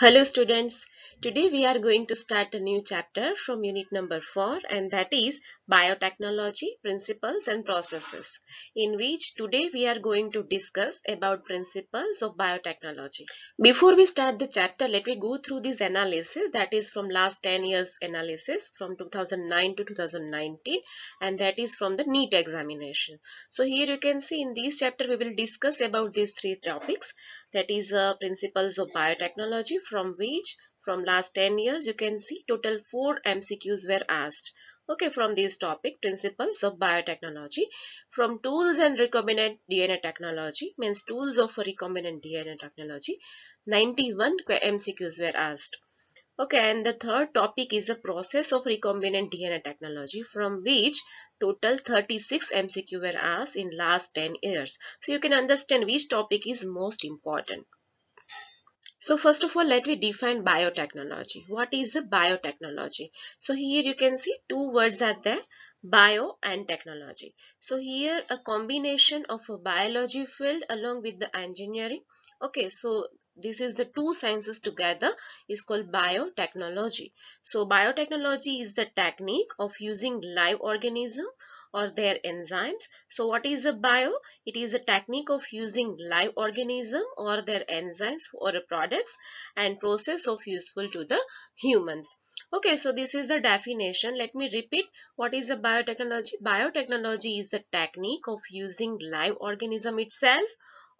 Hello students, today we are going to start a new chapter from unit number 4 and that is Biotechnology Principles and Processes in which today we are going to discuss about principles of biotechnology. Before we start the chapter, let me go through this analysis that is from last 10 years analysis from 2009 to 2019 and that is from the NEET examination. So here you can see in this chapter we will discuss about these three topics that is the principles of biotechnology from which from last 10 years you can see total 4 MCQs were asked. Okay, from this topic principles of biotechnology from tools and recombinant DNA technology means tools of recombinant DNA technology 91 MCQs were asked. Okay, and the third topic is the process of recombinant DNA technology from which total 36 MCQ were asked in last 10 years. So you can understand which topic is most important. So first of all, let me define biotechnology. What is the biotechnology? So here you can see two words are there, bio and technology. So here a combination of a biology field along with the engineering. Okay, so this is the two sciences together is called biotechnology. So biotechnology is the technique of using live organism or their enzymes. So what is a bio? It is a technique of using live organism or their enzymes or products and process of useful to the humans. Okay, so this is the definition. Let me repeat. What is a biotechnology? Biotechnology is the technique of using live organism itself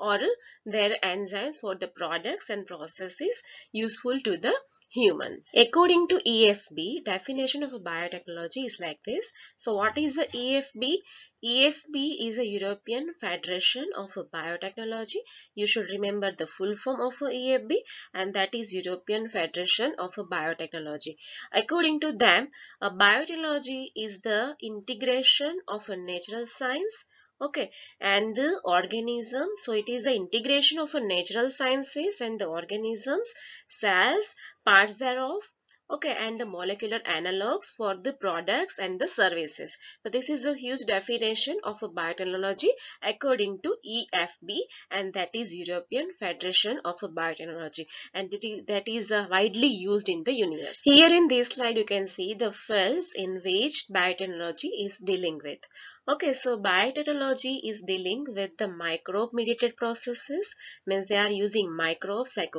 or their enzymes for the products and processes useful to the humans. According to EFB, definition of a biotechnology is like this. So what is the EFB? EFB is a European Federation of Biotechnology. You should remember the full form of EFB and that is European Federation of Biotechnology. According to them, a biotechnology is the integration of a natural science, okay and the organism so it is the integration of a natural sciences and the organisms cells parts thereof okay and the molecular analogs for the products and the services so this is a huge definition of a biotechnology according to efb and that is european federation of biotechnology and that is uh, widely used in the universe here in this slide you can see the fields in which biotechnology is dealing with Okay, so biotechnology is dealing with the microbe-mediated processes, means they are using microbes like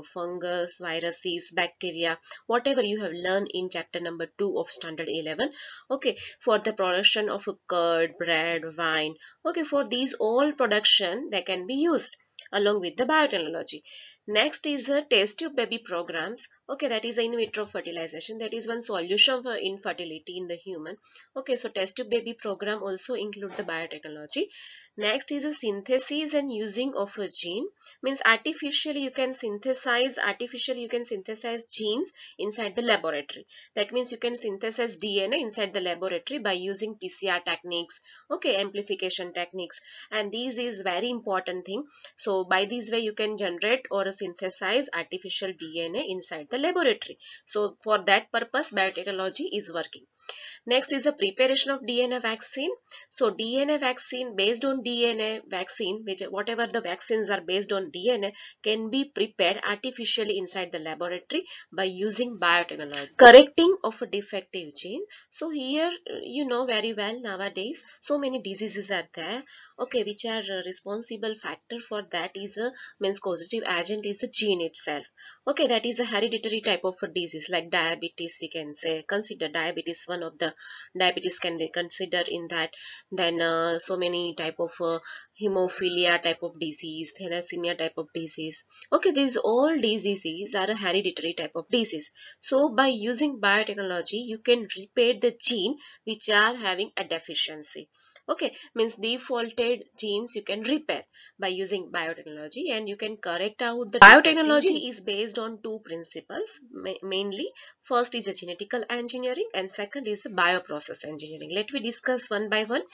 viruses, bacteria, whatever you have learned in chapter number 2 of standard 11. Okay, for the production of curd, bread, wine. Okay, for these all production, they can be used along with the biotechnology. Next is the uh, test tube baby programs. Okay, that is in vitro fertilization. That is one solution for infertility in the human. Okay, so test tube baby program also include the biotechnology. Next is the uh, synthesis and using of a gene. Means artificially you can synthesize, artificially you can synthesize genes inside the laboratory. That means you can synthesize DNA inside the laboratory by using PCR techniques, okay, amplification techniques. And these is very important thing. So by this way you can generate or synthesize artificial DNA inside the laboratory. So for that purpose biotechnology is working. Next is the preparation of DNA vaccine. So DNA vaccine based on DNA vaccine, which whatever the vaccines are based on DNA, can be prepared artificially inside the laboratory by using biotechnology. Correcting of a defective gene. So here you know very well nowadays so many diseases are there. Okay, which are responsible factor for that is a uh, means causative agent is the gene itself. Okay, that is a hereditary type of a disease like diabetes. We can say consider diabetes one of the diabetes can be considered in that then uh, so many type of uh, hemophilia type of disease thalassemia type of disease okay these all diseases are a hereditary type of disease so by using biotechnology you can repair the gene which are having a deficiency okay means defaulted genes you can repair by using biotechnology and you can correct out the biotechnology is based on two principles ma mainly first is a genetical engineering and second is the bioprocess engineering let me discuss one by one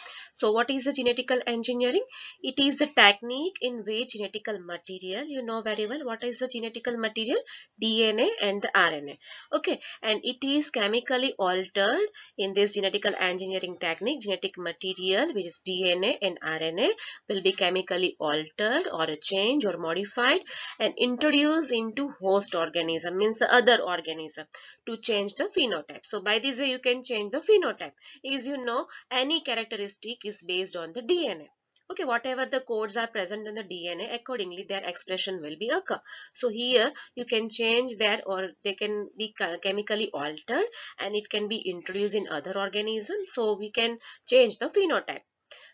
so what is a genetical engineering it is the technique in which genetical material you know very well what is the genetical material dna and the rna okay and it is chemically altered in this genetical engineering technique genetic material material which is DNA and RNA will be chemically altered or a change or modified and introduced into host organism means the other organism to change the phenotype. So by this way you can change the phenotype. As you know any characteristic is based on the DNA. Okay, whatever the codes are present in the DNA, accordingly their expression will be occur. So here you can change that or they can be chemically altered and it can be introduced in other organisms. So we can change the phenotype.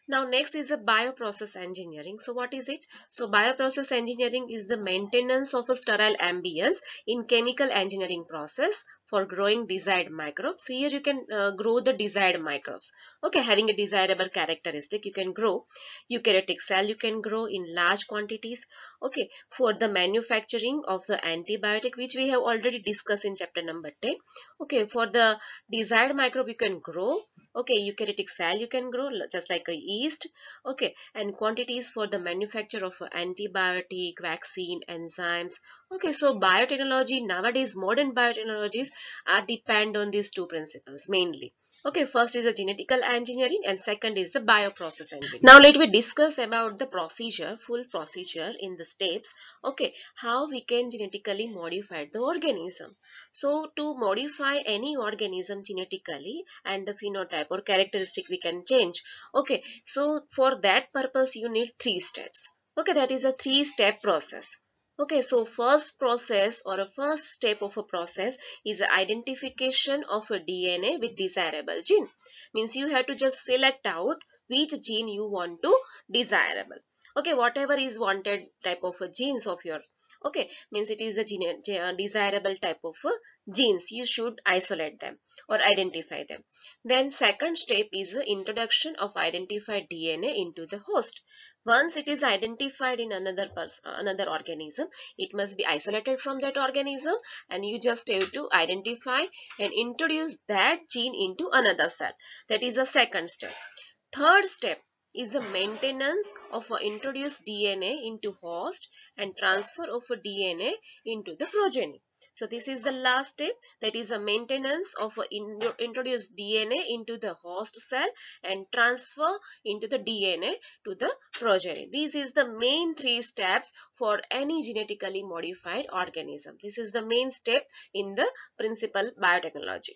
Now next is the bioprocess engineering. So what is it? So bioprocess engineering is the maintenance of a sterile ambience in chemical engineering process for growing desired microbes. Here you can uh, grow the desired microbes. Okay, having a desirable characteristic, you can grow eukaryotic cell, you can grow in large quantities. Okay, for the manufacturing of the antibiotic, which we have already discussed in chapter number 10. Okay, for the desired microbe, you can grow. Okay, eukaryotic cell, you can grow just like a yeast. Okay, and quantities for the manufacture of antibiotic, vaccine, enzymes, Okay, so biotechnology, nowadays modern biotechnologies are depend on these two principles mainly. Okay, first is the genetical engineering and second is the bioprocess engineering. Now let me discuss about the procedure, full procedure in the steps. Okay, how we can genetically modify the organism. So to modify any organism genetically and the phenotype or characteristic we can change. Okay, so for that purpose you need three steps. Okay, that is a three step process. Okay, so first process or a first step of a process is the identification of a DNA with desirable gene. Means you have to just select out which gene you want to desirable. Okay, whatever is wanted type of a genes of your okay means it is the uh, desirable type of uh, genes you should isolate them or identify them then second step is the introduction of identified dna into the host once it is identified in another person uh, another organism it must be isolated from that organism and you just have to identify and introduce that gene into another cell that is the second step third step is the maintenance of introduced DNA into host and transfer of DNA into the progeny. So this is the last step that is a maintenance of a in, introduced DNA into the host cell and transfer into the DNA to the progeny. This is the main three steps for any genetically modified organism. This is the main step in the principal biotechnology.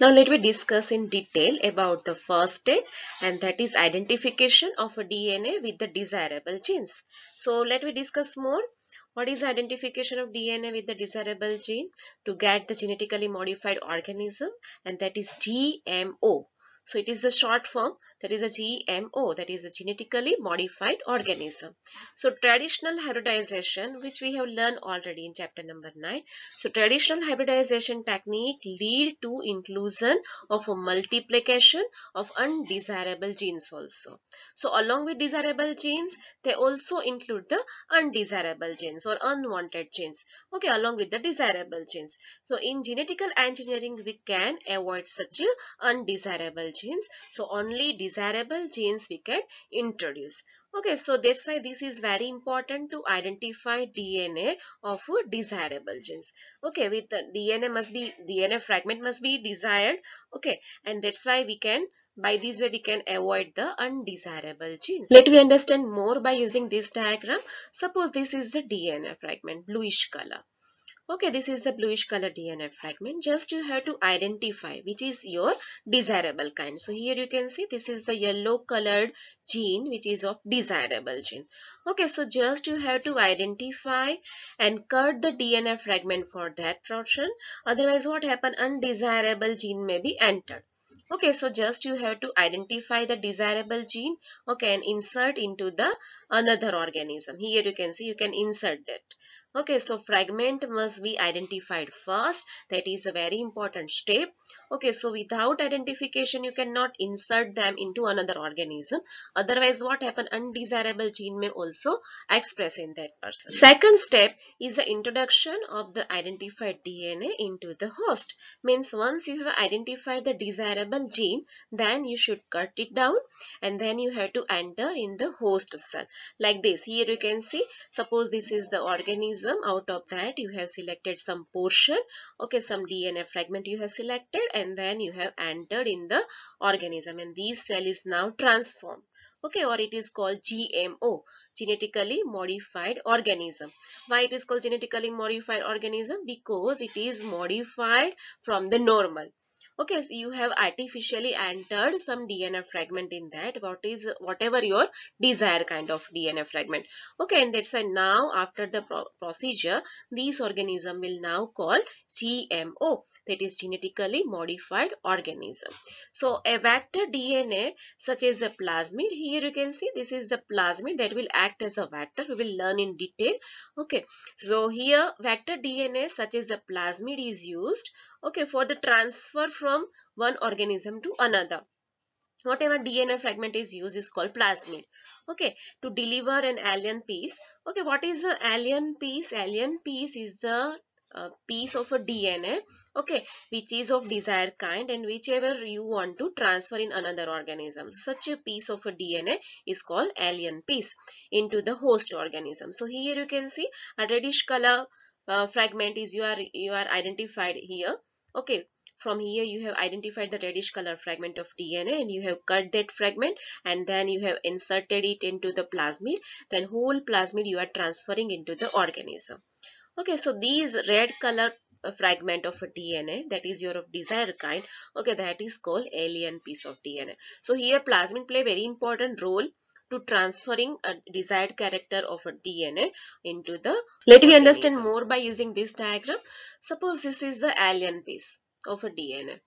Now let me discuss in detail about the first step and that is identification of a DNA with the desirable genes. So let me discuss more. What is identification of DNA with the desirable gene? To get the genetically modified organism and that is GMO. So it is the short form that is a GMO that is a genetically modified organism. So traditional hybridization which we have learned already in chapter number 9. So traditional hybridization technique lead to inclusion of a multiplication of undesirable genes also. So along with desirable genes they also include the undesirable genes or unwanted genes okay along with the desirable genes. So in genetical engineering we can avoid such undesirable genes genes. So only desirable genes we can introduce. Okay, so that's why this is very important to identify DNA of desirable genes. Okay, with DNA must be, DNA fragment must be desired. Okay, and that's why we can by this way we can avoid the undesirable genes. Let me understand more by using this diagram. Suppose this is the DNA fragment, bluish color. Okay, this is the bluish color DNA fragment. Just you have to identify which is your desirable kind. So here you can see this is the yellow colored gene which is of desirable gene. Okay, so just you have to identify and cut the DNA fragment for that portion. Otherwise what happen undesirable gene may be entered. Okay, so just you have to identify the desirable gene, okay, and insert into the another organism. Here you can see you can insert that. Okay, so fragment must be identified first. That is a very important step. Okay, so without identification, you cannot insert them into another organism. Otherwise, what happen? Undesirable gene may also express in that person. Second step is the introduction of the identified DNA into the host. Means once you have identified the desirable gene, then you should cut it down and then you have to enter in the host cell. Like this, here you can see, suppose this is the organism organism out of that you have selected some portion okay some DNA fragment you have selected and then you have entered in the organism and these cell is now transformed okay or it is called GMO genetically modified organism why it is called genetically modified organism because it is modified from the normal okay so you have artificially entered some dna fragment in that what is whatever your desired kind of dna fragment okay and that's why now after the pro procedure these organism will now call gmo that is genetically modified organism so a vector dna such as the plasmid here you can see this is the plasmid that will act as a vector we will learn in detail okay so here vector dna such as the plasmid is used okay for the transfer from one organism to another whatever DNA fragment is used is called plasmid. Okay, to deliver an alien piece. Okay, what is the alien piece? Alien piece is the uh, piece of a DNA, okay, which is of desired kind and whichever you want to transfer in another organism. Such a piece of a DNA is called alien piece into the host organism. So here you can see a reddish color uh, fragment is you are you are identified here okay from here you have identified the reddish color fragment of DNA and you have cut that fragment and then you have inserted it into the plasmid then whole plasmid you are transferring into the organism okay so these red color uh, fragment of a DNA that is your of desired kind okay that is called alien piece of DNA so here plasmid play very important role to transferring a desired character of a DNA into the Let me understand more by using this diagram. Suppose this is the alien piece of a DNA.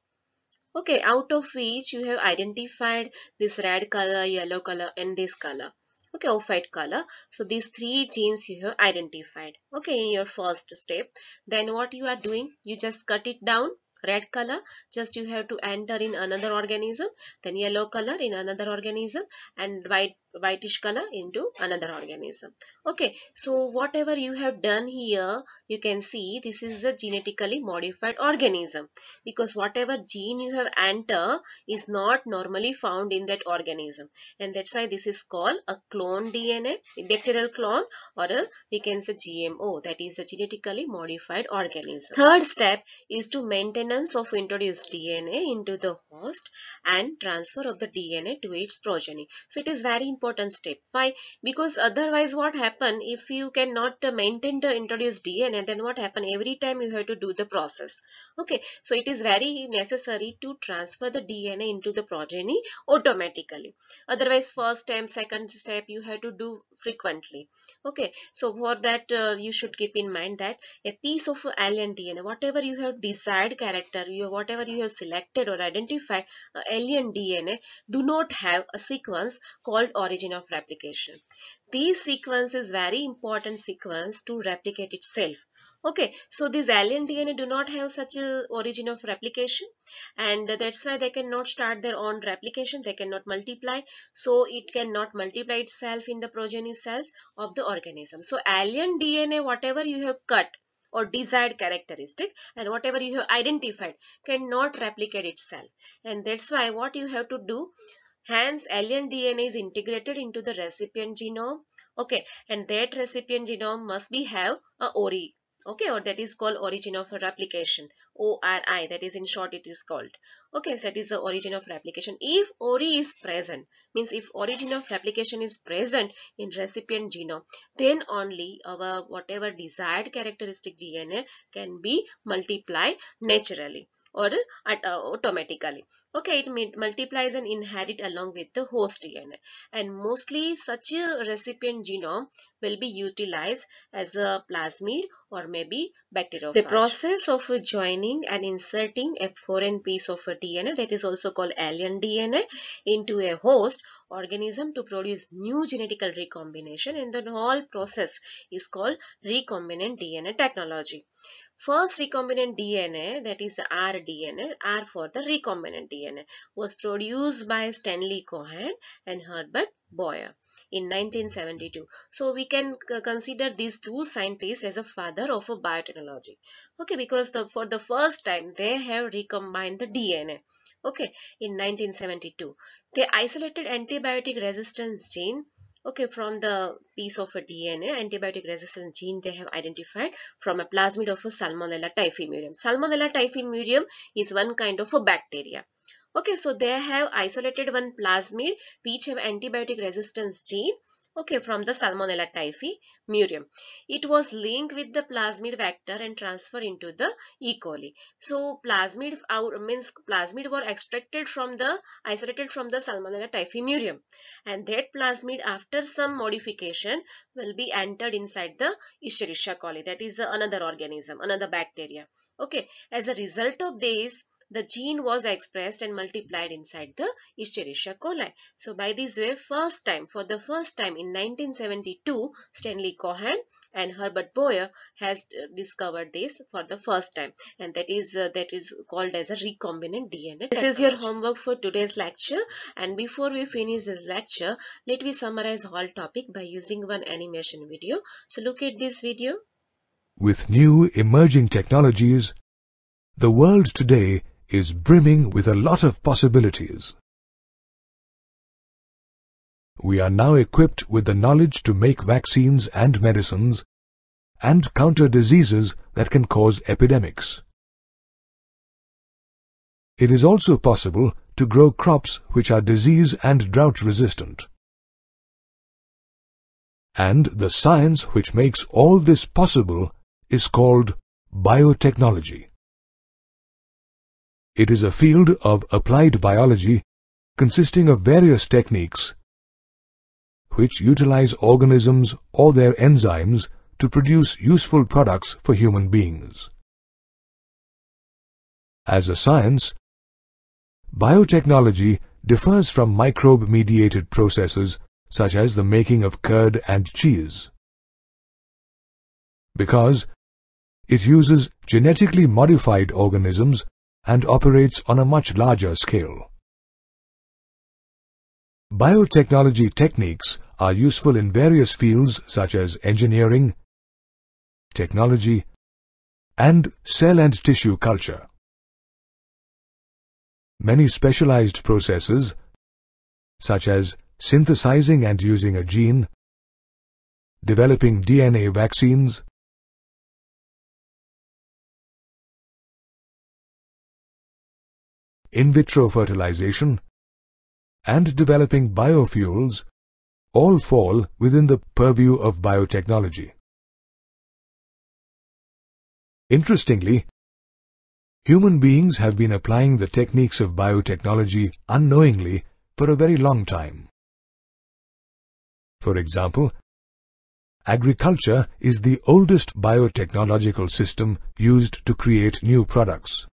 Okay, out of which you have identified this red color, yellow color and this color okay off-white color so these three genes you have identified okay in your first step then what you are doing you just cut it down red color just you have to enter in another organism then yellow color in another organism and white whitish color into another organism okay so whatever you have done here you can see this is a genetically modified organism because whatever gene you have enter is not normally found in that organism and that's why this is called a clone DNA bacterial clone or a we can say GMO that is a genetically modified organism third step is to maintenance of introduced DNA into the host and transfer of the DNA to its progeny so it is very important step. Why? Because otherwise what happen if you cannot maintain the introduced DNA then what happen every time you have to do the process. Okay. So it is very necessary to transfer the DNA into the progeny automatically. Otherwise first time second step you have to do frequently. Okay. So for that uh, you should keep in mind that a piece of alien DNA whatever you have desired character you whatever you have selected or identified uh, alien DNA do not have a sequence called or origin of replication. These sequence is very important sequence to replicate itself. Okay, so these alien DNA do not have such a origin of replication and that's why they cannot start their own replication, they cannot multiply. So it cannot multiply itself in the progeny cells of the organism. So alien DNA, whatever you have cut, or desired characteristic and whatever you have identified cannot replicate itself and that's why what you have to do Hence, alien DNA is integrated into the recipient genome. Okay, and that recipient genome must be have a ORI. Okay, or that is called origin of replication. ORI, that is in short it is called. Okay, so that is the origin of replication. If ORI is present, means if origin of replication is present in recipient genome, then only our whatever desired characteristic DNA can be multiplied naturally or uh, automatically okay it multiplies and inherit along with the host dna and mostly such a recipient genome will be utilized as a plasmid or maybe bacteriophage the process of joining and inserting a foreign piece of dna that is also called alien dna into a host organism to produce new genetical recombination and the whole process is called recombinant dna technology First recombinant DNA that is rDNA, R for the recombinant DNA DNA was produced by Stanley Cohen and Herbert Boyer in 1972. So we can consider these two scientists as a father of a biotechnology. Okay, because the, for the first time they have recombined the DNA. Okay, in 1972, they isolated antibiotic resistance gene okay from the piece of a dna antibiotic resistance gene they have identified from a plasmid of a salmonella typhimurium salmonella typhimurium is one kind of a bacteria Okay, so they have isolated one plasmid which have antibiotic resistance gene okay from the salmonella typhi murium it was linked with the plasmid vector and transferred into the e coli so plasmid our, means plasmid were extracted from the isolated from the salmonella typhi murium and that plasmid after some modification will be entered inside the escherichia coli that is another organism another bacteria okay as a result of this the gene was expressed and multiplied inside the Escherichia coli. So by this way, first time, for the first time in 1972, Stanley Cohen and Herbert Boyer has uh, discovered this for the first time and that is uh, that is called as a recombinant DNA. This is your homework for today's lecture and before we finish this lecture let me summarize whole topic by using one animation video. So look at this video. With new emerging technologies the world today is brimming with a lot of possibilities. We are now equipped with the knowledge to make vaccines and medicines and counter diseases that can cause epidemics. It is also possible to grow crops which are disease and drought resistant. And the science which makes all this possible is called biotechnology. It is a field of applied biology consisting of various techniques which utilize organisms or their enzymes to produce useful products for human beings. As a science, biotechnology differs from microbe-mediated processes such as the making of curd and cheese because it uses genetically modified organisms and operates on a much larger scale. Biotechnology techniques are useful in various fields such as engineering, technology, and cell and tissue culture. Many specialized processes, such as synthesizing and using a gene, developing DNA vaccines, in vitro fertilization, and developing biofuels all fall within the purview of biotechnology. Interestingly, human beings have been applying the techniques of biotechnology unknowingly for a very long time. For example, agriculture is the oldest biotechnological system used to create new products.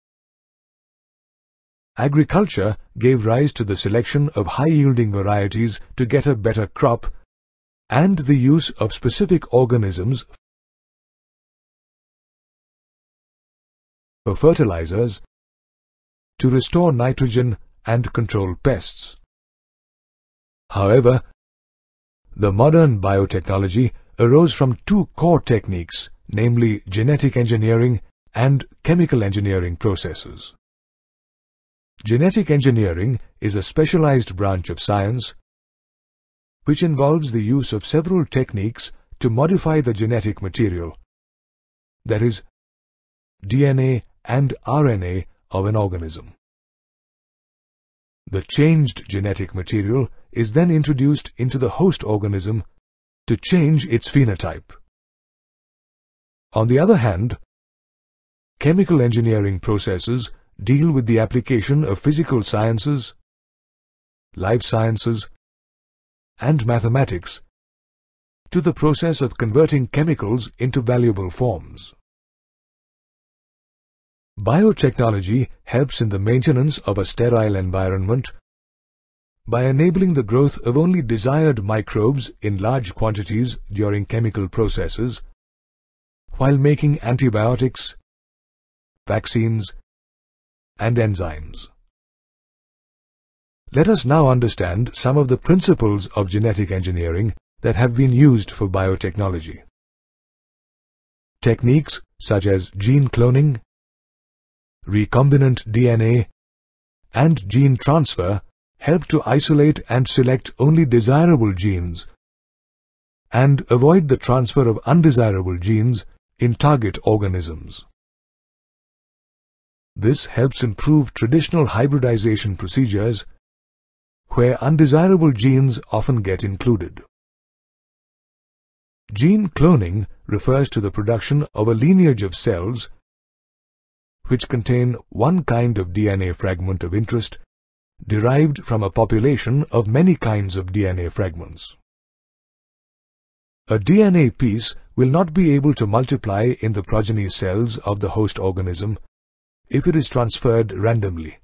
Agriculture gave rise to the selection of high-yielding varieties to get a better crop and the use of specific organisms for fertilizers to restore nitrogen and control pests. However, the modern biotechnology arose from two core techniques, namely genetic engineering and chemical engineering processes. Genetic engineering is a specialized branch of science which involves the use of several techniques to modify the genetic material, that is, DNA and RNA of an organism. The changed genetic material is then introduced into the host organism to change its phenotype. On the other hand, chemical engineering processes deal with the application of physical sciences, life sciences, and mathematics to the process of converting chemicals into valuable forms. Biotechnology helps in the maintenance of a sterile environment by enabling the growth of only desired microbes in large quantities during chemical processes, while making antibiotics, vaccines, and enzymes. Let us now understand some of the principles of genetic engineering that have been used for biotechnology. Techniques such as gene cloning, recombinant DNA, and gene transfer help to isolate and select only desirable genes and avoid the transfer of undesirable genes in target organisms. This helps improve traditional hybridization procedures where undesirable genes often get included. Gene cloning refers to the production of a lineage of cells which contain one kind of DNA fragment of interest derived from a population of many kinds of DNA fragments. A DNA piece will not be able to multiply in the progeny cells of the host organism if it is transferred randomly.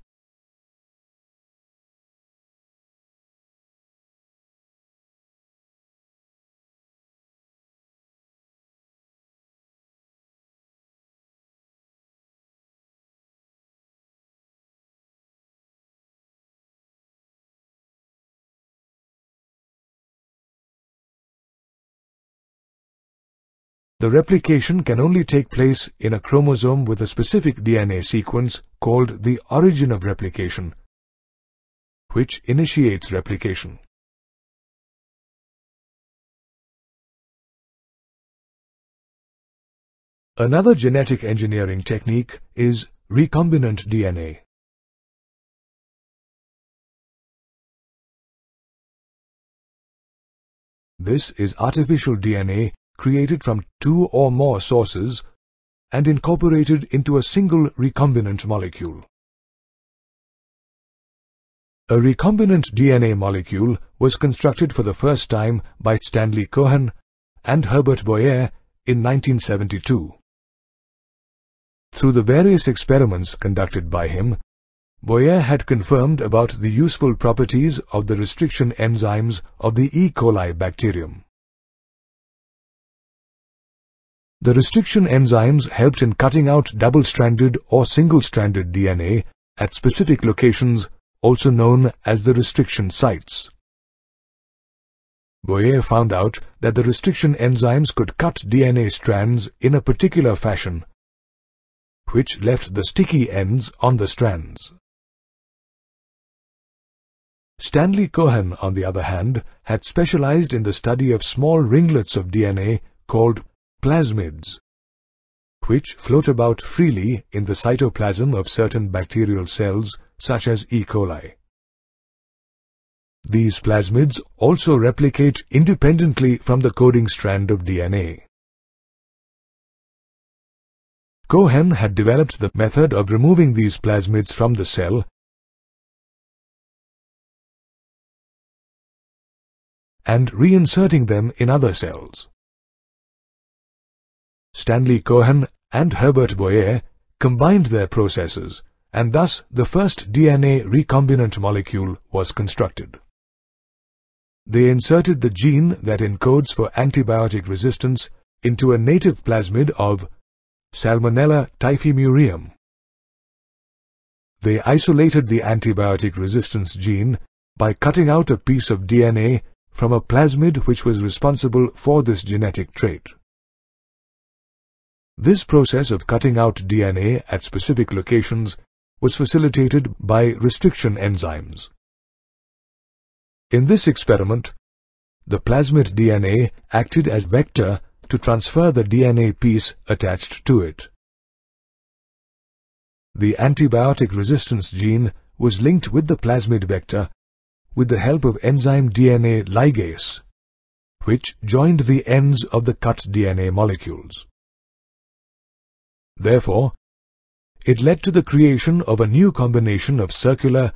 The replication can only take place in a chromosome with a specific DNA sequence called the origin of replication, which initiates replication. Another genetic engineering technique is recombinant DNA. This is artificial DNA created from two or more sources and incorporated into a single recombinant molecule. A recombinant DNA molecule was constructed for the first time by Stanley Cohen and Herbert Boyer in 1972. Through the various experiments conducted by him, Boyer had confirmed about the useful properties of the restriction enzymes of the E. coli bacterium. The restriction enzymes helped in cutting out double-stranded or single-stranded DNA at specific locations, also known as the restriction sites. Boyer found out that the restriction enzymes could cut DNA strands in a particular fashion, which left the sticky ends on the strands. Stanley Cohen, on the other hand, had specialized in the study of small ringlets of DNA called plasmids, which float about freely in the cytoplasm of certain bacterial cells, such as E. coli. These plasmids also replicate independently from the coding strand of DNA. Cohen had developed the method of removing these plasmids from the cell and reinserting them in other cells. Stanley Cohen and Herbert Boyer combined their processes, and thus the first DNA recombinant molecule was constructed. They inserted the gene that encodes for antibiotic resistance into a native plasmid of Salmonella typhimurium. They isolated the antibiotic resistance gene by cutting out a piece of DNA from a plasmid which was responsible for this genetic trait. This process of cutting out DNA at specific locations was facilitated by restriction enzymes. In this experiment, the plasmid DNA acted as vector to transfer the DNA piece attached to it. The antibiotic resistance gene was linked with the plasmid vector with the help of enzyme DNA ligase, which joined the ends of the cut DNA molecules. Therefore, it led to the creation of a new combination of circular,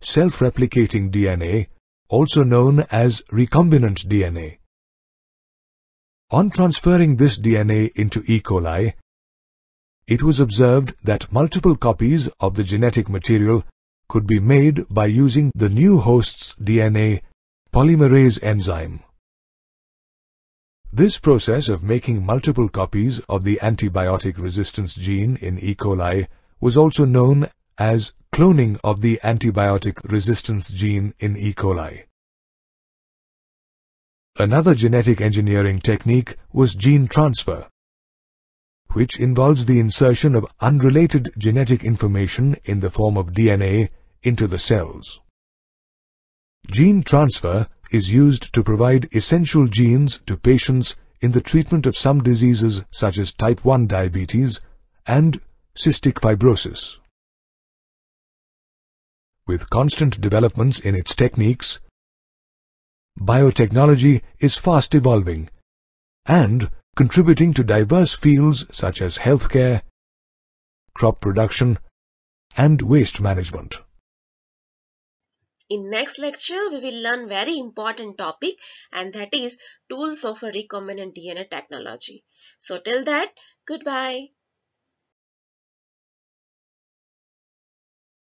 self-replicating DNA, also known as recombinant DNA. On transferring this DNA into E. coli, it was observed that multiple copies of the genetic material could be made by using the new host's DNA polymerase enzyme. This process of making multiple copies of the antibiotic resistance gene in E. coli was also known as cloning of the antibiotic resistance gene in E. coli. Another genetic engineering technique was gene transfer, which involves the insertion of unrelated genetic information in the form of DNA into the cells. Gene transfer is used to provide essential genes to patients in the treatment of some diseases such as type 1 diabetes and cystic fibrosis. With constant developments in its techniques, biotechnology is fast evolving and contributing to diverse fields such as healthcare, crop production, and waste management. In next lecture, we will learn very important topic and that is tools of a recombinant DNA technology. So till that, goodbye.